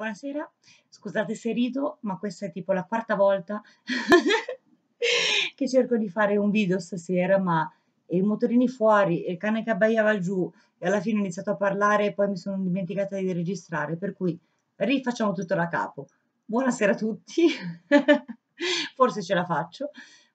buonasera. Scusate se rido, ma questa è tipo la quarta volta che cerco di fare un video stasera, ma i motorini fuori, il cane che abbaiava giù e alla fine ho iniziato a parlare e poi mi sono dimenticata di registrare, per cui rifacciamo tutto da capo. Buonasera a tutti, forse ce la faccio.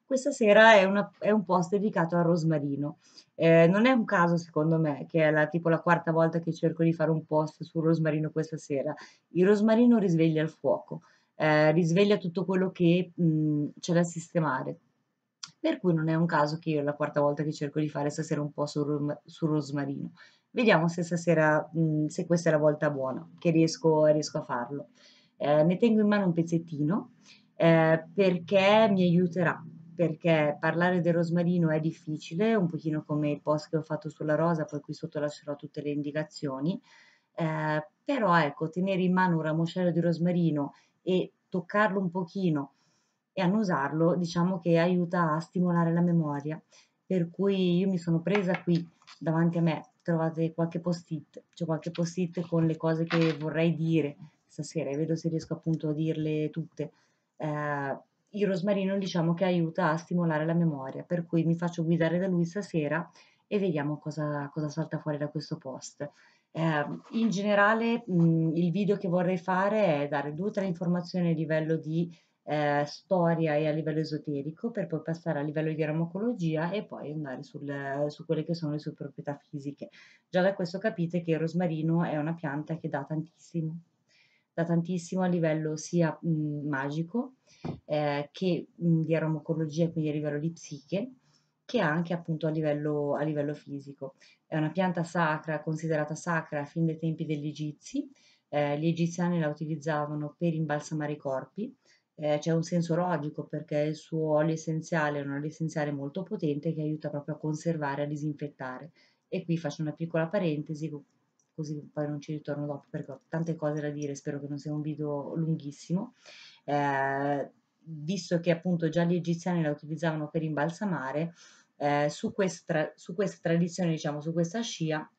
Questa sera è, una, è un post dedicato a Rosmarino. Eh, non è un caso, secondo me, che è la, tipo la quarta volta che cerco di fare un post sul rosmarino questa sera. Il rosmarino risveglia il fuoco, eh, risveglia tutto quello che mh, mm, c'è da sistemare. Per cui non è un caso che io è la quarta volta che cerco di fare stasera un post sul, sul rosmarino. Vediamo se stasera, mh, mm, se questa è la volta buona, che riesco, riesco a farlo. Eh, ne tengo in mano un pezzettino eh, perché mi aiuterà perché parlare del rosmarino è difficile, un pochino come il post che ho fatto sulla rosa, poi qui sotto lascerò tutte le indicazioni, eh, però ecco, tenere in mano un ramoscello di rosmarino e toccarlo un pochino e annusarlo, diciamo che aiuta a stimolare la memoria, per cui io mi sono presa qui davanti a me, trovate qualche post-it, cioè qualche post-it con le cose che vorrei dire stasera, e vedo se riesco appunto a dirle tutte. Eh, il rosmarino diciamo che aiuta a stimolare la memoria, per cui mi faccio guidare da lui stasera e vediamo cosa, cosa salta fuori da questo post. Eh, in generale mh, il video che vorrei fare è dare due o tre informazioni a livello di eh, storia e a livello esoterico per poi passare a livello di aromacologia e poi andare sul, su quelle che sono le sue proprietà fisiche. Già da questo capite che il rosmarino è una pianta che dà tantissimo da tantissimo a livello sia mh, mhmm, magico eh, che mh, mhmm, di aromacologia, quindi a livello di psiche, che anche appunto a livello, a livello fisico. È una pianta sacra, considerata sacra fin dai tempi degli egizi, eh, gli egiziani la utilizzavano per imbalsamare i corpi, eh, c'è un senso logico perché il suo olio essenziale è un olio essenziale molto potente che aiuta proprio a conservare, e a disinfettare. E qui faccio una piccola parentesi così poi non ci ritorno dopo perché ho tante cose da dire, spero che non sia un video lunghissimo. Eh, visto che appunto già gli egiziani la utilizzavano per imbalsamare, eh, su, questa, su questa tradizione, diciamo, su questa scia,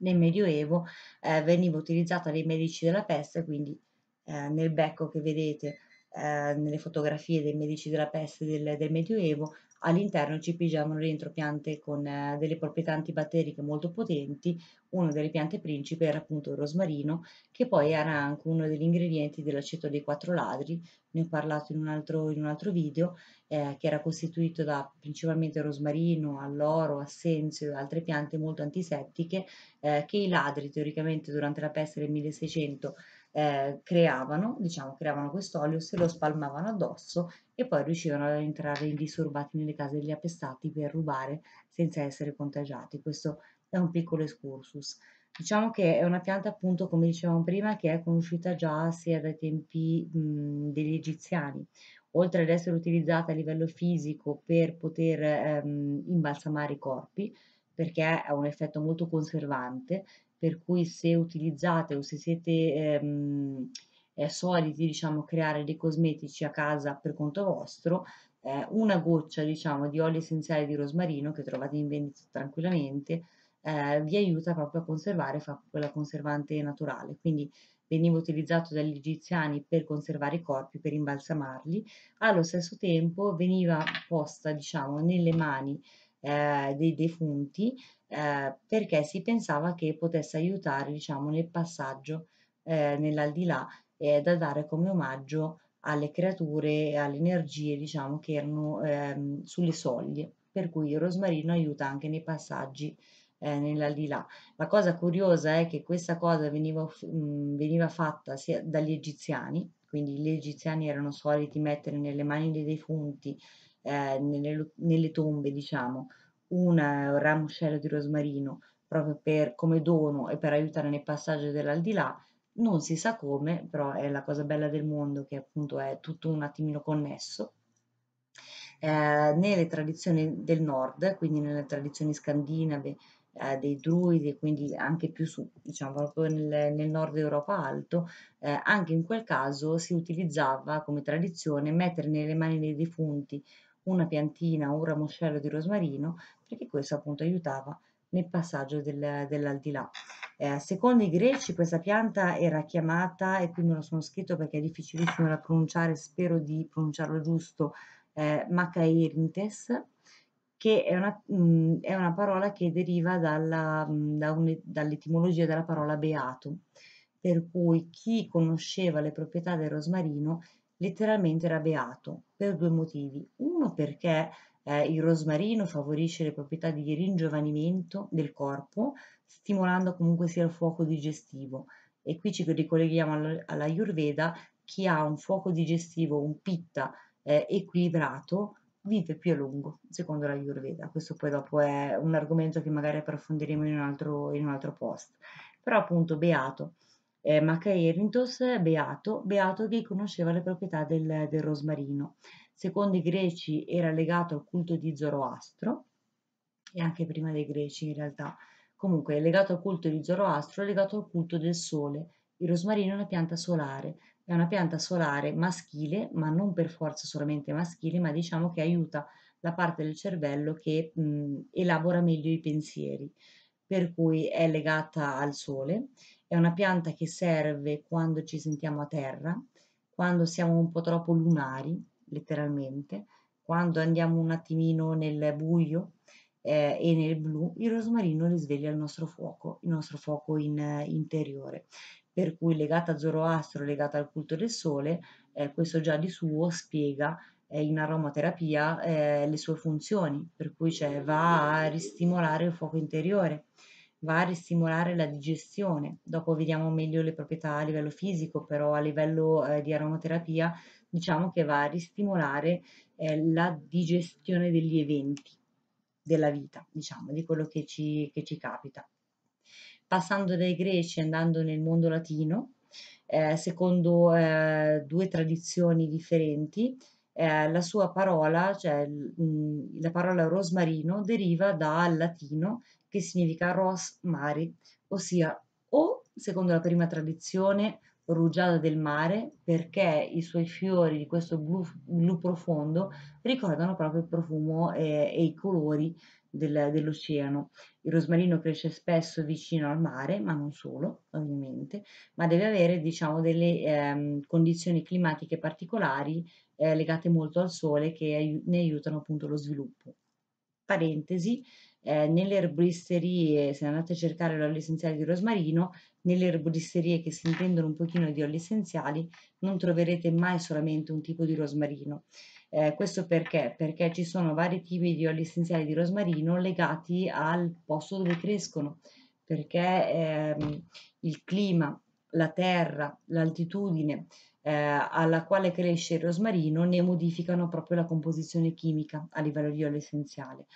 nel Medioevo eh, veniva utilizzata dai medici della peste, quindi eh, nel becco che vedete eh, nelle fotografie dei medici della peste del, del Medioevo all'interno ci pigiamo dentro piante con eh, delle proprietà antibatteriche molto potenti, una delle piante principe era appunto il rosmarino, che poi era anche uno degli ingredienti dell'aceto dei quattro ladri, ne ho parlato in un altro, in un altro video, eh, che era costituito da principalmente rosmarino, alloro, assenzio e altre piante molto antisettiche, eh, che i ladri teoricamente durante la peste del 1600 eh, creavano, diciamo, creavano questo olio, se lo spalmavano addosso e poi riuscivano ad entrare indisturbati nelle case degli appestati per rubare senza essere contagiati. Questo è un piccolo excursus. Diciamo che è una pianta, appunto, come dicevamo prima, che è conosciuta già sia dai tempi mh, degli egiziani. Oltre ad essere utilizzata a livello fisico per poter ehm, imbalsamare i corpi, perché ha un effetto molto conservante per cui se utilizzate o se siete ehm, eh, soliti diciamo creare dei cosmetici a casa per conto vostro eh, una goccia diciamo di olio essenziale di rosmarino che trovate in vendita tranquillamente eh, vi aiuta proprio a conservare fa quella conservante naturale quindi veniva utilizzato dagli egiziani per conservare i corpi per imbalsamarli allo stesso tempo veniva posta diciamo nelle mani eh, dei defunti eh, perché si pensava che potesse aiutare diciamo, nel passaggio eh, nell'aldilà eh, da dare come omaggio alle creature e alle energie diciamo, che erano ehm, sulle soglie, per cui il rosmarino aiuta anche nei passaggi eh, nell'aldilà. La cosa curiosa è che questa cosa veniva, mh, veniva fatta sia dagli egiziani, quindi gli egiziani erano soliti mettere nelle mani dei defunti, eh, nelle, nelle tombe diciamo, un ramoscello di rosmarino proprio per, come dono e per aiutare nel passaggio dell'aldilà, non si sa come, però è la cosa bella del mondo che appunto è tutto un attimino connesso. Eh, nelle tradizioni del nord, quindi nelle tradizioni scandinave eh, dei druidi, quindi anche più su, diciamo proprio nel, nel nord Europa alto, eh, anche in quel caso si utilizzava come tradizione mettere nelle mani dei defunti una piantina o un ramoscello di rosmarino, perché questo appunto aiutava nel passaggio del, dell'aldilà. Eh, secondo i greci questa pianta era chiamata, e qui me lo sono scritto perché è difficilissimo da pronunciare, spero di pronunciarlo giusto, eh, Macairintes, che è una, mh, mm, è una, parola che deriva dalla, mh, mm, da un, dall'etimologia della parola beato, per cui chi conosceva le proprietà del rosmarino letteralmente era beato per due motivi. Uno perché eh, il rosmarino favorisce le proprietà di ringiovanimento del corpo, stimolando comunque sia il fuoco digestivo. E qui ci ricolleghiamo alla, alla Ayurveda, chi ha un fuoco digestivo, un pitta eh, equilibrato, vive più a lungo, secondo la Ayurveda. Questo poi dopo è un argomento che magari approfondiremo in un altro, in un altro post. Però appunto, beato eh, Macaerintos, beato, beato che conosceva le proprietà del, del rosmarino. Secondo i greci era legato al culto di Zoroastro e anche prima dei greci in realtà. Comunque è legato al culto di Zoroastro, è legato al culto del sole. Il rosmarino è una pianta solare, è una pianta solare maschile, ma non per forza solamente maschile, ma diciamo che aiuta la parte del cervello che mh, elabora meglio i pensieri, per cui è legata al sole è una pianta che serve quando ci sentiamo a terra, quando siamo un po' troppo lunari, letteralmente, quando andiamo un attimino nel buio eh, e nel blu, il rosmarino risveglia il nostro fuoco, il nostro fuoco in, eh, interiore. Per cui legata a Zoroastro, legata al culto del sole, eh, questo già di suo spiega eh, in aromaterapia eh, le sue funzioni, per cui cioè, va a ristimolare il fuoco interiore va a ristimolare la digestione. Dopo vediamo meglio le proprietà a livello fisico, però a livello eh, di aromaterapia diciamo che va a ristimolare eh, la digestione degli eventi della vita, diciamo, di quello che ci, che ci capita. Passando dai greci e andando nel mondo latino, eh, secondo eh, due tradizioni differenti, eh, la sua parola, cioè mh, la parola rosmarino, deriva dal latino che significa Ros Mari, ossia o, secondo la prima tradizione, rugiada del mare, perché i suoi fiori di questo blu, blu profondo ricordano proprio il profumo eh, e i colori del, dell'oceano. Il rosmarino cresce spesso vicino al mare, ma non solo, ovviamente, ma deve avere diciamo, delle ehm, condizioni climatiche particolari eh, legate molto al sole che ai ne aiutano appunto lo sviluppo. Parentesi, eh, nelle erboristerie, se andate a cercare l'olio essenziale di rosmarino, nelle erboristerie che si intendono un pochino di oli essenziali non troverete mai solamente un tipo di rosmarino. Eh, questo perché? Perché ci sono vari tipi di oli essenziali di rosmarino legati al posto dove crescono, perché ehm, il clima, la terra, l'altitudine eh, alla quale cresce il rosmarino ne modificano proprio la composizione chimica a livello di olio essenziale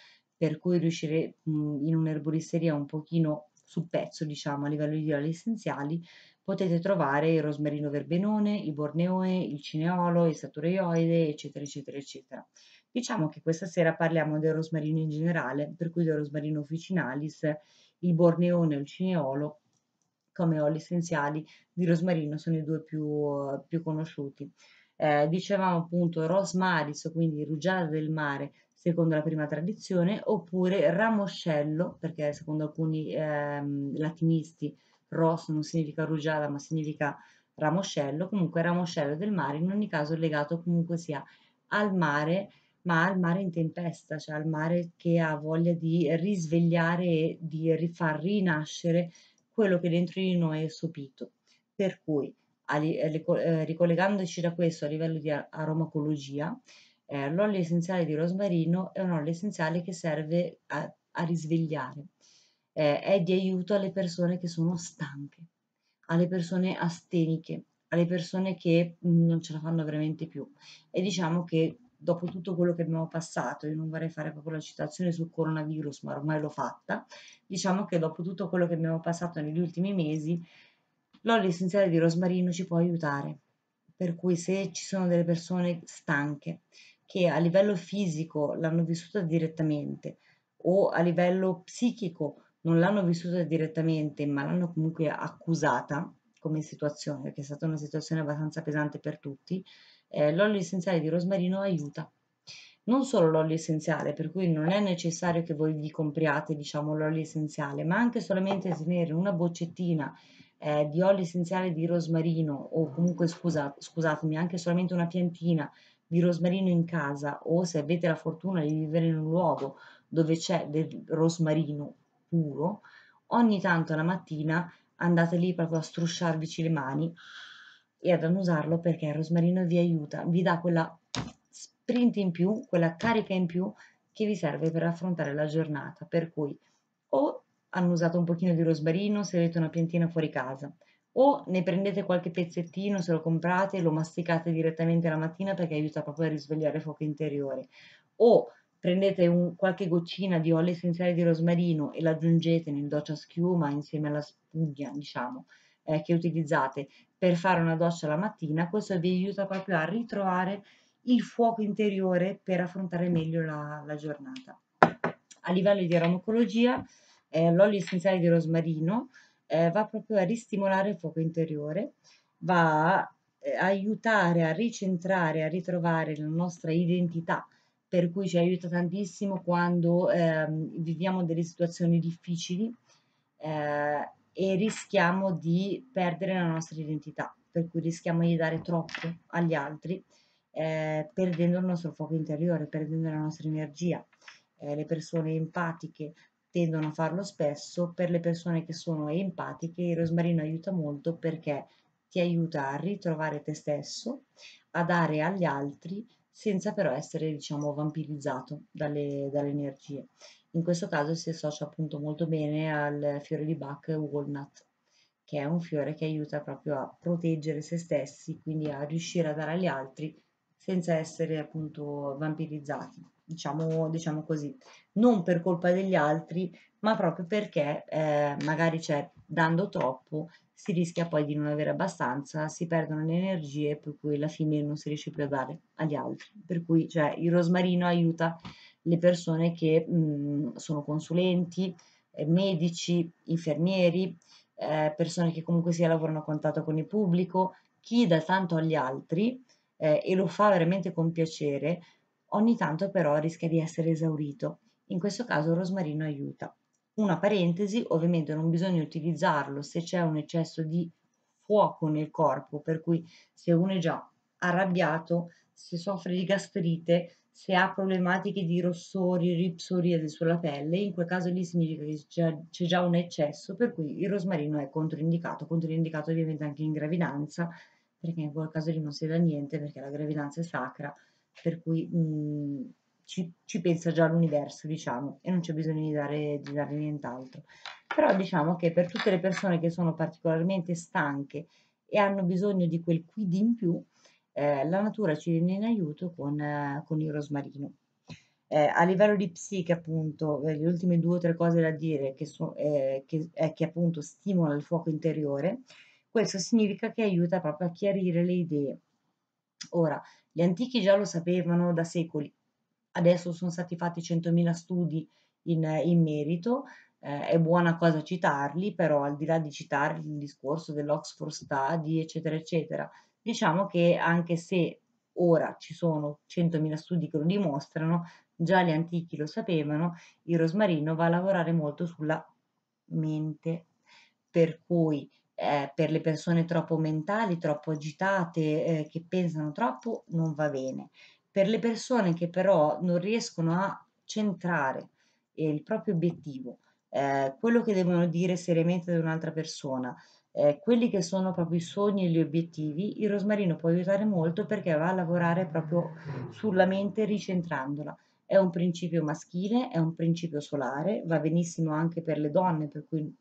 per cui riuscire mh, mhmm, in un'erboristeria un pochino sul pezzo, diciamo, a livello di oli essenziali, potete trovare il rosmarino verbenone, il borneoe, il cineolo, il satureioide, eccetera, eccetera, eccetera. Diciamo che questa sera parliamo del rosmarino in generale, per cui del rosmarino officinalis, il borneone e il cineolo come oli essenziali di rosmarino sono i due più, più conosciuti. Eh, dicevamo appunto rosmaris, quindi rugiada del mare, secondo la prima tradizione, oppure ramoscello, perché secondo alcuni ehm, latinisti rosso non significa rugiada ma significa ramoscello, comunque ramoscello del mare, in ogni caso legato comunque sia al mare, ma al mare in tempesta, cioè al mare che ha voglia di risvegliare e di rifar rinascere quello che dentro di noi è sopito. Per cui, eh, eh, ricollegandoci da questo a livello di aromacologia, eh, l'olio essenziale di rosmarino è un olio essenziale che serve a, a risvegliare, eh, è di aiuto alle persone che sono stanche, alle persone asteniche, alle persone che mm, non ce la fanno veramente più e diciamo che dopo tutto quello che abbiamo passato, io non vorrei fare proprio la citazione sul coronavirus, ma ormai l'ho fatta, diciamo che dopo tutto quello che abbiamo passato negli ultimi mesi, l'olio essenziale di rosmarino ci può aiutare. Per cui se ci sono delle persone stanche, che a livello fisico l'hanno vissuta direttamente o a livello psichico non l'hanno vissuta direttamente ma l'hanno comunque accusata come situazione, perché è stata una situazione abbastanza pesante per tutti, eh, l'olio essenziale di rosmarino aiuta. Non solo l'olio essenziale, per cui non è necessario che voi vi compriate diciamo, l'olio essenziale, ma anche solamente tenere una boccettina eh, di olio essenziale di rosmarino o comunque scusa, scusatemi, anche solamente una piantina di rosmarino in casa o se avete la fortuna di vivere in un luogo dove c'è del rosmarino puro, ogni tanto la mattina andate lì proprio a strusciarvici le mani e ad annusarlo perché il rosmarino vi aiuta, vi dà quella sprint in più, quella carica in più che vi serve per affrontare la giornata, per cui o annusate un pochino di rosmarino se avete una piantina fuori casa, o ne prendete qualche pezzettino, se lo comprate, lo masticate direttamente la mattina perché aiuta proprio a risvegliare il fuoco interiore, o prendete un, qualche goccina di olio essenziale di rosmarino e l'aggiungete nel doccia schiuma insieme alla spugna, diciamo, eh, che utilizzate per fare una doccia la mattina, questo vi aiuta proprio a ritrovare il fuoco interiore per affrontare meglio la, la giornata. A livello di aromacologia, eh, l'olio essenziale di rosmarino eh, va proprio a ristimolare il fuoco interiore, va a eh, aiutare a ricentrare, a ritrovare la nostra identità, per cui ci aiuta tantissimo quando ehm, viviamo delle situazioni difficili eh, e rischiamo di perdere la nostra identità, per cui rischiamo di dare troppo agli altri, eh, perdendo il nostro fuoco interiore, perdendo la nostra energia. Eh, le persone empatiche, tendono a farlo spesso per le persone che sono empatiche, il rosmarino aiuta molto perché ti aiuta a ritrovare te stesso, a dare agli altri senza però essere diciamo vampirizzato dalle, dalle energie. In questo caso si associa appunto molto bene al fiore di Bach Walnut, che è un fiore che aiuta proprio a proteggere se stessi, quindi a riuscire a dare agli altri senza essere appunto vampirizzati diciamo, diciamo così, non per colpa degli altri, ma proprio perché eh, magari c'è cioè, dando troppo si rischia poi di non avere abbastanza, si perdono le energie per cui alla fine non si riesce più a dare agli altri. Per cui cioè, il rosmarino aiuta le persone che mh, mm, sono consulenti, eh, medici, infermieri, eh, persone che comunque sia lavorano a contatto con il pubblico, chi dà tanto agli altri eh, e lo fa veramente con piacere, Ogni tanto però rischia di essere esaurito. In questo caso il rosmarino aiuta. Una parentesi, ovviamente non bisogna utilizzarlo se c'è un eccesso di fuoco nel corpo, per cui se uno è già arrabbiato, se soffre di gastrite, se ha problematiche di rossori, ripsorie sulla pelle, in quel caso lì significa che c'è già un eccesso, per cui il rosmarino è controindicato, controindicato ovviamente anche in gravidanza, perché in quel caso lì non si dà niente perché la gravidanza è sacra per cui mh, mhmm, ci, ci, pensa già l'universo, diciamo, e non c'è bisogno di dare, di dare nient'altro. Però diciamo che per tutte le persone che sono particolarmente stanche e hanno bisogno di quel quid in più, eh, la natura ci viene in aiuto con, eh, con il rosmarino. Eh, a livello di psiche, appunto, eh, le ultime due o tre cose da dire che, so, eh, che, che appunto stimola il fuoco interiore, questo significa che aiuta proprio a chiarire le idee, Ora, gli antichi già lo sapevano da secoli, adesso sono stati fatti 100.000 studi in, in merito, eh, è buona cosa citarli, però al di là di citare il discorso dell'Oxford Study, eccetera, eccetera, diciamo che anche se ora ci sono 100.000 studi che lo dimostrano, già gli antichi lo sapevano, il rosmarino va a lavorare molto sulla mente, per cui eh, per le persone troppo mentali, troppo agitate, eh, che pensano troppo, non va bene. Per le persone che però non riescono a centrare eh, il proprio obiettivo, eh, quello che devono dire seriamente ad un'altra persona, eh, quelli che sono proprio i sogni e gli obiettivi, il rosmarino può aiutare molto perché va a lavorare proprio sulla mente ricentrandola è un principio maschile, è un principio solare, va benissimo anche per le donne, per cui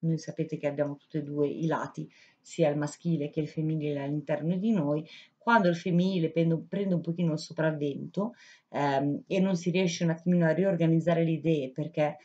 noi sapete che abbiamo tutti e due i lati, sia il maschile che il femminile all'interno di noi. Quando il femminile prende, un pochino il sopravvento ehm, e non si riesce un attimino a riorganizzare le idee perché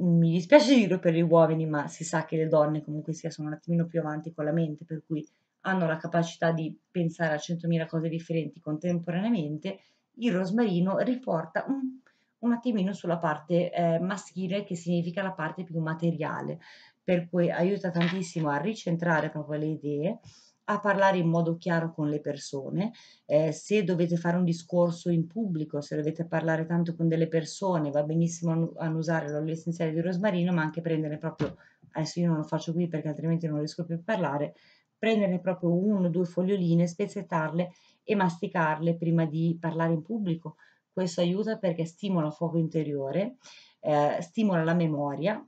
mm, mi dispiace dirlo per gli uomini, ma si sa che le donne comunque sia sono un attimino più avanti con la mente, per cui hanno la capacità di pensare a 100.000 cose differenti contemporaneamente, il rosmarino riporta un un attimino sulla parte eh, maschile che significa la parte più materiale, per cui aiuta tantissimo a ricentrare proprio le idee, a parlare in modo chiaro con le persone, eh, se dovete fare un discorso in pubblico, se dovete parlare tanto con delle persone, va benissimo an- usare l'olio essenziale di rosmarino, ma anche prendere proprio, adesso io non lo faccio qui perché altrimenti non riesco più a parlare, prendere proprio uno o due foglioline, spezzettarle e masticarle prima di parlare in pubblico, questo aiuta perché stimola il fuoco interiore, eh, stimola la memoria,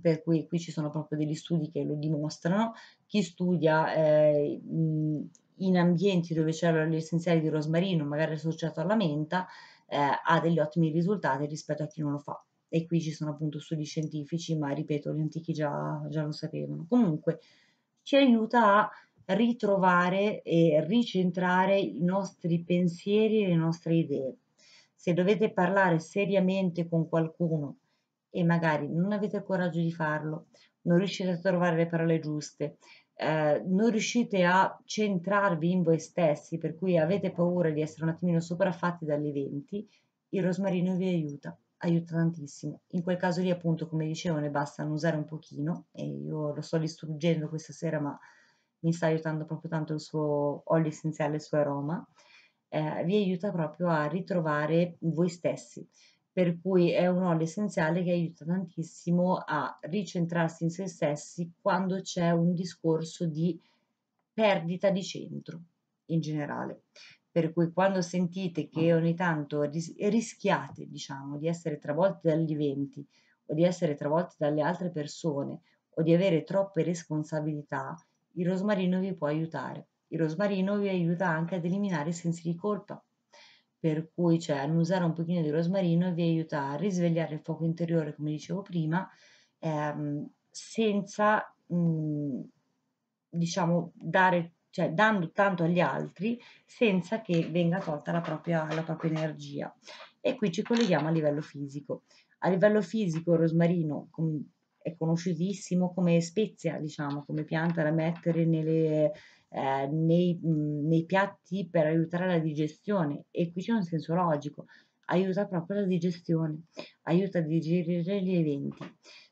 per cui qui ci sono proprio degli studi che lo dimostrano. Chi studia eh, in ambienti dove c'è gli essenziali di rosmarino, magari associato alla menta, eh, ha degli ottimi risultati rispetto a chi non lo fa. E qui ci sono appunto studi scientifici, ma ripeto, gli antichi già, già lo sapevano. Comunque ci aiuta a ritrovare e ricentrare i nostri pensieri e le nostre idee se dovete parlare seriamente con qualcuno e magari non avete il coraggio di farlo, non riuscite a trovare le parole giuste, eh, non riuscite a centrarvi in voi stessi, per cui avete paura di essere un attimino sopraffatti dagli eventi, il rosmarino vi aiuta, aiuta tantissimo. In quel caso lì appunto, come dicevo, ne basta usare un pochino e io lo sto distruggendo questa sera, ma mi sta aiutando proprio tanto il suo olio essenziale, il suo aroma eh, vi aiuta proprio a ritrovare voi stessi. Per cui è un olio essenziale che aiuta tantissimo a ricentrarsi in se stessi quando c'è un discorso di perdita di centro in generale. Per cui quando sentite che mm. ogni tanto ris- rischiate, diciamo, di essere travolti dagli eventi o di essere travolti dalle altre persone o di avere troppe responsabilità, il rosmarino vi può aiutare il rosmarino vi aiuta anche ad eliminare i sensi di colpa, per cui cioè annusare un pochino di rosmarino vi aiuta a risvegliare il fuoco interiore, come dicevo prima, ehm, senza mh, mm, diciamo dare cioè dando tanto agli altri senza che venga tolta la propria, la propria, energia. E qui ci colleghiamo a livello fisico. A livello fisico il rosmarino è conosciutissimo come spezia, diciamo, come pianta da mettere nelle, eh, nei, mh, nei, piatti per aiutare la digestione e qui c'è un senso logico, aiuta proprio la digestione, aiuta a digerire gli eventi.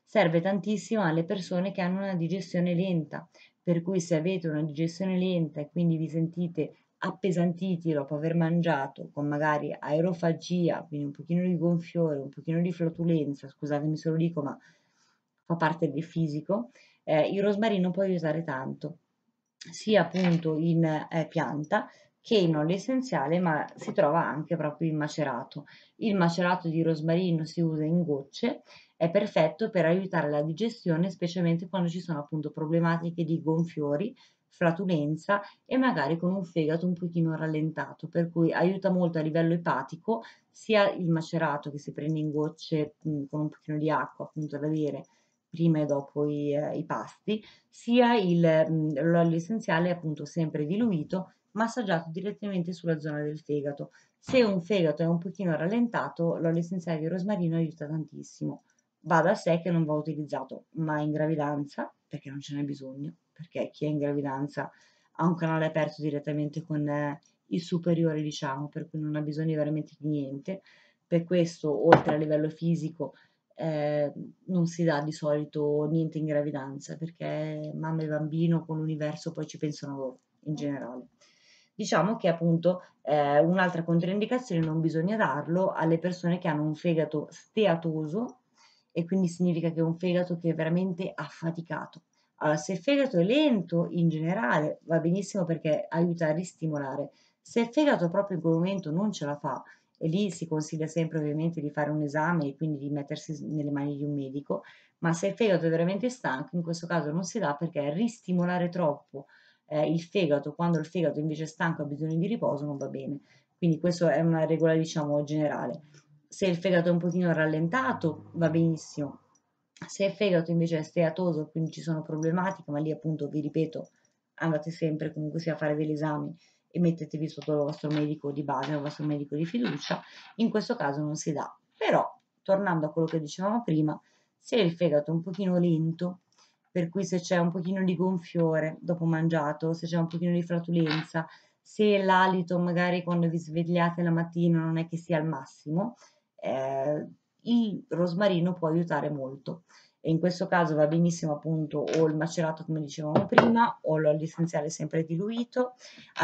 Serve tantissimo alle persone che hanno una digestione lenta, per cui se avete una digestione lenta e quindi vi sentite appesantiti dopo aver mangiato con magari aerofagia, quindi un pochino di gonfiore, un pochino di flatulenza, scusatemi se lo dico ma fa parte del fisico, eh, il rosmarino può aiutare tanto sia appunto in eh, pianta che in olio essenziale ma si trova anche proprio in macerato. Il macerato di rosmarino si usa in gocce, è perfetto per aiutare la digestione specialmente quando ci sono appunto problematiche di gonfiori, flatulenza e magari con un fegato un pochino rallentato, per cui aiuta molto a livello epatico sia il macerato che si prende in gocce mh, con un pochino di acqua appunto da bere prima e dopo i, eh, i pasti, sia mm, l'olio essenziale appunto sempre diluito, massaggiato direttamente sulla zona del fegato. Se un fegato è un pochino rallentato, l'olio essenziale di rosmarino aiuta tantissimo. Va da sé che non va utilizzato, ma in gravidanza, perché non ce n'è bisogno, perché chi è in gravidanza ha un canale aperto direttamente con eh, il superiore, diciamo, per cui non ha bisogno veramente di niente. Per questo, oltre a livello fisico, eh, non si dà di solito niente in gravidanza perché mamma e bambino con l'universo poi ci pensano loro in generale. Diciamo che appunto eh, un'altra controindicazione non bisogna darlo alle persone che hanno un fegato steatoso e quindi significa che è un fegato che è veramente affaticato. Allora, se il fegato è lento in generale va benissimo perché aiuta a ristimolare, se il fegato proprio in quel momento non ce la fa, e lì si consiglia sempre ovviamente di fare un esame e quindi di mettersi nelle mani di un medico, ma se il fegato è veramente stanco, in questo caso non si dà perché ristimolare troppo eh, il fegato quando il fegato invece è stanco e ha bisogno di riposo non va bene. Quindi questa è una regola diciamo generale. Se il fegato è un pochino rallentato va benissimo, se il fegato invece è steatoso, quindi ci sono problematiche, ma lì appunto vi ripeto, andate sempre comunque sia a fare degli esami e mettetevi sotto il vostro medico di base, il vostro medico di fiducia, in questo caso non si dà. Però, tornando a quello che dicevamo prima, se il fegato è un pochino lento, per cui se c'è un pochino di gonfiore dopo mangiato, se c'è un pochino di flatulenza, se l'alito magari quando vi svegliate la mattina non è che sia al massimo, eh, il rosmarino può aiutare molto e in questo caso va benissimo appunto o il macerato come dicevamo prima o l'olio essenziale sempre diluito,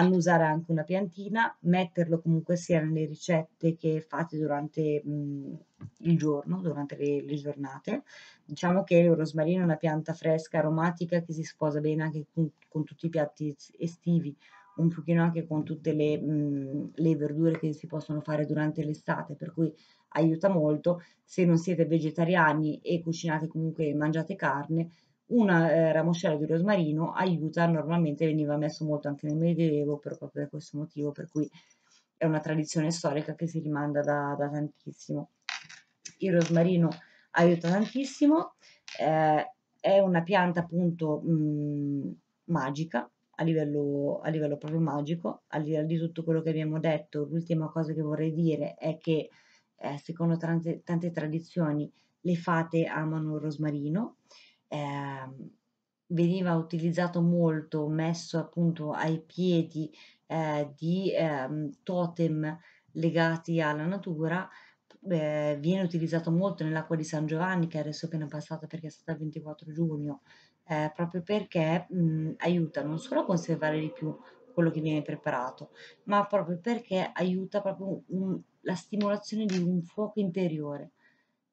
usare anche una piantina, metterlo comunque sia nelle ricette che fate durante mh, mm, il giorno, durante le, le giornate. Diciamo che il rosmarino è una pianta fresca, aromatica che si sposa bene anche con, con tutti i piatti estivi un pochino anche con tutte le, mh, mm, le verdure che si possono fare durante l'estate, per cui aiuta molto. Se non siete vegetariani e cucinate comunque mangiate carne, una eh, ramoscella di rosmarino aiuta, normalmente veniva messo molto anche nel Medioevo, proprio per questo motivo, per cui è una tradizione storica che si rimanda da, da tantissimo. Il rosmarino aiuta tantissimo, eh, è una pianta appunto mh, mm, magica, a livello, a livello, proprio magico, al di là di tutto quello che abbiamo detto, l'ultima cosa che vorrei dire è che eh, secondo tante, tante, tradizioni le fate amano il rosmarino, eh, veniva utilizzato molto, messo appunto ai piedi eh, di ehm, totem legati alla natura, eh, viene utilizzato molto nell'acqua di San Giovanni che adesso è appena passata perché è stata il 24 giugno, eh, proprio perché mh, aiuta non solo a conservare di più quello che viene preparato, ma proprio perché aiuta proprio un, la stimolazione di un fuoco interiore,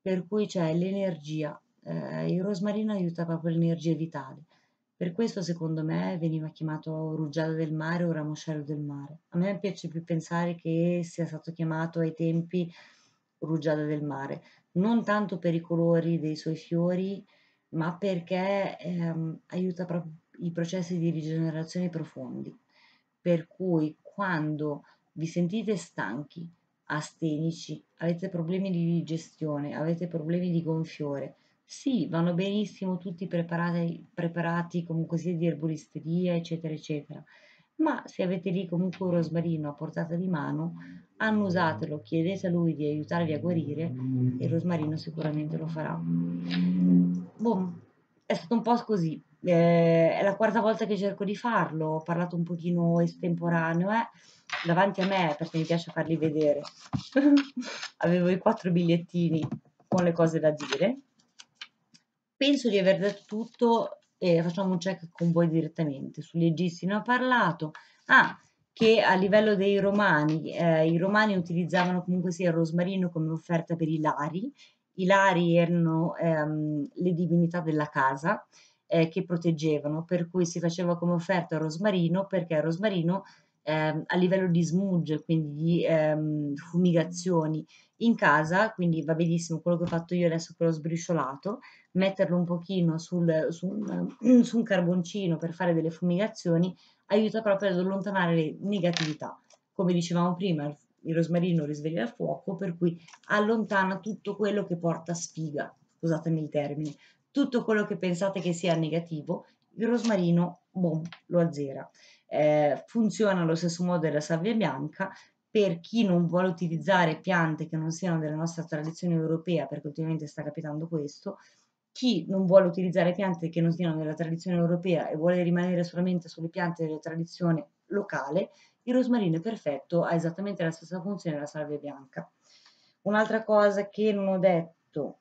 per cui c'è l'energia. Eh, il rosmarino aiuta proprio l'energia vitale. Per questo, secondo me, veniva chiamato rugiada del mare o ramoscello del mare. A me piace più pensare che sia stato chiamato ai tempi rugiada del mare, non tanto per i colori dei suoi fiori, ma perché ehm, aiuta proprio i processi di rigenerazione profondi. Per cui quando vi sentite stanchi, astenici, avete problemi di digestione, avete problemi di gonfiore. Sì, vanno benissimo tutti preparati, preparati comunque sia di erbolisteria, eccetera, eccetera. Ma se avete lì comunque un rosmarino a portata di mano, annusatelo, chiedete a lui di aiutarvi a guarire e il rosmarino sicuramente lo farà. Boom, è stato un po' così. Eh, è la quarta volta che cerco di farlo, ho parlato un pochino estemporaneo, eh davanti a me perché mi piace farli vedere. Avevo i quattro bigliettini con le cose da dire. Penso di aver detto tutto e facciamo un check con voi direttamente. Sugli Egizi ne ho parlato. Ah, che a livello dei romani, eh, i romani utilizzavano comunque sia il rosmarino come offerta per i lari. I lari erano ehm, le divinità della casa eh, che proteggevano, per cui si faceva come offerta il rosmarino perché il rosmarino ehm, a livello di smudge, quindi di ehm, fumigazioni in casa, quindi va benissimo quello che ho fatto io adesso quello sbriciolato, metterlo un pochino sul, su, un, su, un, carboncino per fare delle fumigazioni aiuta proprio ad allontanare le negatività. Come dicevamo prima, il rosmarino risveglia il fuoco, per cui allontana tutto quello che porta sfiga, scusatemi il termine, tutto quello che pensate che sia negativo, il rosmarino, boom, lo azzera eh, funziona allo stesso modo della salvia bianca per chi non vuole utilizzare piante che non siano della nostra tradizione europea, perché ultimamente sta capitando questo, chi non vuole utilizzare piante che non siano della tradizione europea e vuole rimanere solamente sulle piante della tradizione locale, il rosmarino è perfetto, ha esattamente la stessa funzione della salvia bianca. Un'altra cosa che non ho detto,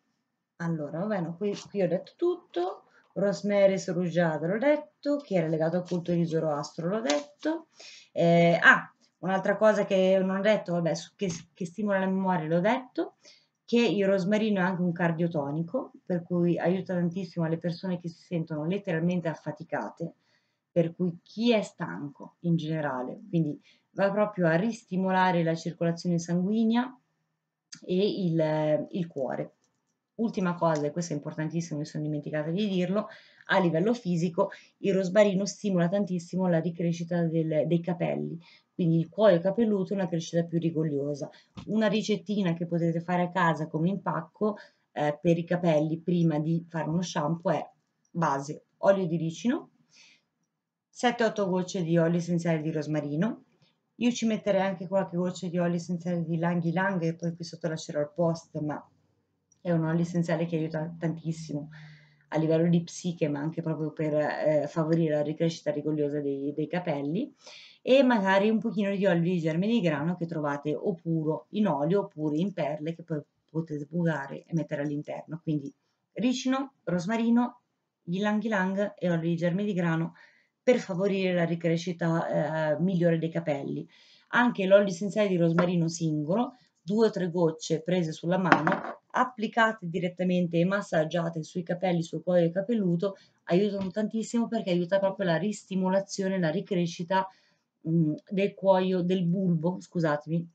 allora, va bene, qui, qui ho detto tutto, Rosemary Rugiada l'ho detto, che era legato al culto di Zoroastro l'ho detto. Eh, ah, un'altra cosa che non ho detto, vabbè, che, che stimola la memoria l'ho detto, che il rosmarino è anche un cardiotonico, per cui aiuta tantissimo le persone che si sentono letteralmente affaticate, per cui chi è stanco in generale, quindi va proprio a ristimolare la circolazione sanguigna e il, il cuore. Ultima cosa, e questo è importantissimo, mi sono dimenticata di dirlo, a livello fisico il rosmarino stimola tantissimo la ricrescita del, dei capelli, quindi il cuoio capelluto è una crescita più rigogliosa. Una ricettina che potete fare a casa come impacco eh, per i capelli prima di fare uno shampoo è base olio di ricino, 7-8 gocce di olio essenziale di rosmarino, io ci metterei anche qualche goccia di olio essenziale di langhi lang e poi qui sotto lascerò il post, ma è un olio essenziale che aiuta tantissimo a livello di psiche, ma anche proprio per eh, favorire la ricrescita rigogliosa dei, dei, capelli e magari un pochino di olio di germe di grano che trovate o puro in olio oppure in perle che poi potete bugare e mettere all'interno. Quindi ricino, rosmarino, ylang ylang e olio di germe di grano per favorire la ricrescita eh, migliore dei capelli. Anche l'olio essenziale di rosmarino singolo, due o tre gocce prese sulla mano applicate direttamente e massaggiate sui capelli, sul cuoio capelluto, aiutano tantissimo perché aiuta proprio la ristimolazione, la ricrescita mh, mm, del cuoio, del bulbo, scusatemi,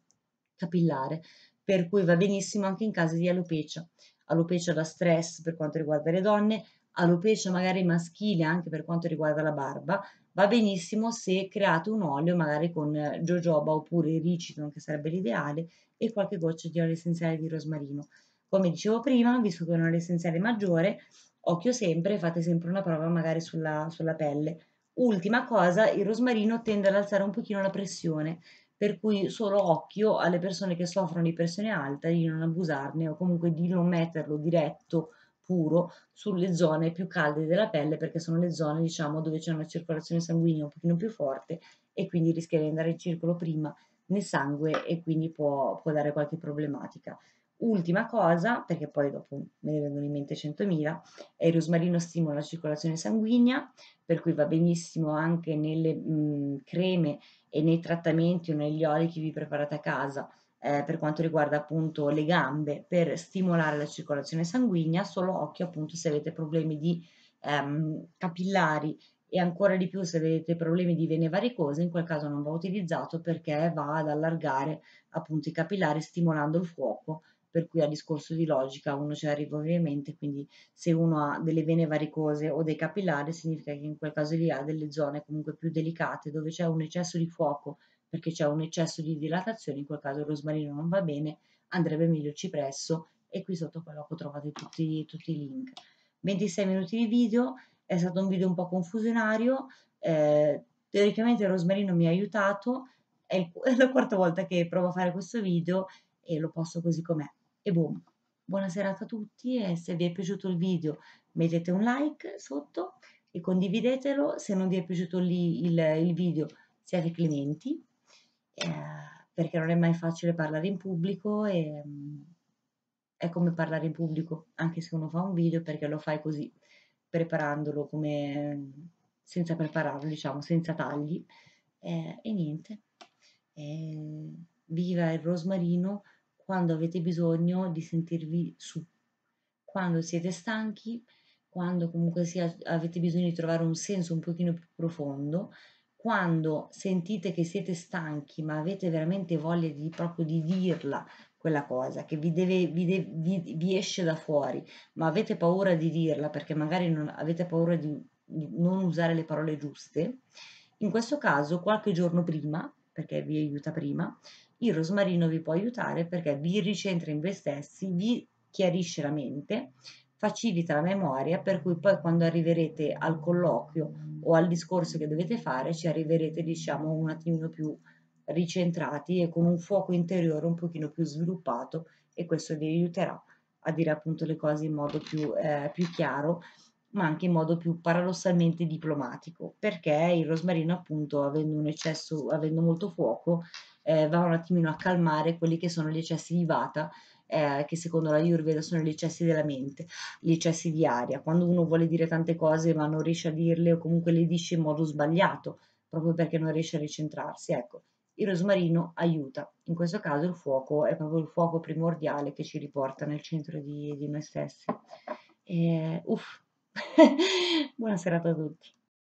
capillare, per cui va benissimo anche in caso di alopecia. Alopecia da stress per quanto riguarda le donne, alopecia magari maschile anche per quanto riguarda la barba, va benissimo se create un olio magari con jojoba oppure ricino che sarebbe l'ideale e qualche goccia di olio essenziale di rosmarino. Come dicevo prima, visto che non è l'essenziale maggiore, occhio sempre, fate sempre una prova magari sulla, sulla pelle. Ultima cosa, il rosmarino tende ad alzare un pochino la pressione, per cui solo occhio alle persone che soffrono di pressione alta di non abusarne o comunque di non metterlo diretto puro sulle zone più calde della pelle perché sono le zone diciamo dove c'è una circolazione sanguigna un pochino più forte e quindi rischia di andare in circolo prima nel sangue e quindi può, può dare qualche problematica. Ultima cosa, perché poi dopo me ne vengono in mente 100.000, è il rosmarino stimola la circolazione sanguigna, per cui va benissimo anche nelle mh, mm, creme e nei trattamenti o negli oli che vi preparate a casa eh, per quanto riguarda appunto le gambe per stimolare la circolazione sanguigna, solo occhio appunto se avete problemi di ehm, capillari e ancora di più se avete problemi di vene varicose, in quel caso non va utilizzato perché va ad allargare appunto i capillari stimolando il fuoco per cui a discorso di logica uno ci arriva ovviamente, quindi se uno ha delle vene varicose o dei capillari significa che in quel caso lì ha delle zone comunque più delicate dove c'è un eccesso di fuoco perché c'è un eccesso di dilatazione, in quel caso il rosmarino non va bene, andrebbe meglio il cipresso e qui sotto poi dopo trovate tutti, tutti i link. 26 minuti di video, è stato un video un po' confusionario, eh, teoricamente il rosmarino mi ha aiutato, è, è la quarta volta che provo a fare questo video e lo posto così com'è. E boom, buona serata a tutti e se vi è piaciuto il video mettete un like sotto e condividetelo, se non vi è piaciuto lì il, il video siate clementi eh, perché non è mai facile parlare in pubblico e mm, è come parlare in pubblico anche se uno fa un video perché lo fai così preparandolo come mm, senza prepararlo diciamo senza tagli eh, e niente eh, viva il rosmarino quando avete bisogno di sentirvi su, quando siete stanchi, quando comunque sia, avete bisogno di trovare un senso un pochino più profondo, quando sentite che siete stanchi ma avete veramente voglia di, proprio di dirla quella cosa, che vi, deve, vi, de, vi, vi esce da fuori, ma avete paura di dirla perché magari non, avete paura di, di non usare le parole giuste, in questo caso qualche giorno prima, perché vi aiuta prima, il rosmarino vi può aiutare perché vi ricentra in voi stessi, vi chiarisce la mente, facilita la memoria, per cui poi quando arriverete al colloquio o al discorso che dovete fare ci arriverete diciamo un attimino più ricentrati e con un fuoco interiore un pochino più sviluppato e questo vi aiuterà a dire appunto le cose in modo più, eh, più chiaro ma anche in modo più paradossalmente diplomatico perché il rosmarino appunto avendo un eccesso avendo molto fuoco eh, va un attimino a calmare quelli che sono gli eccessi di vata eh, che secondo la Yurveda sono gli eccessi della mente, gli eccessi di aria, quando uno vuole dire tante cose ma non riesce a dirle o comunque le dice in modo sbagliato, proprio perché non riesce a ricentrarsi. Ecco, il rosmarino aiuta, in questo caso il fuoco è proprio il fuoco primordiale che ci riporta nel centro di, di noi stessi. E, uff, buona serata a tutti.